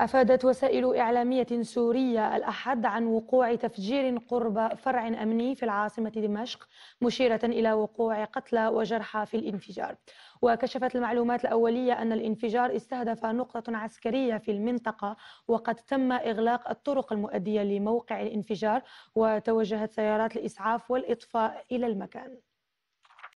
أفادت وسائل إعلامية سورية الأحد عن وقوع تفجير قرب فرع أمني في العاصمة دمشق مشيرة إلى وقوع قتلى وجرحى في الانفجار وكشفت المعلومات الأولية أن الانفجار استهدف نقطة عسكرية في المنطقة وقد تم إغلاق الطرق المؤدية لموقع الانفجار وتوجهت سيارات الإسعاف والإطفاء إلى المكان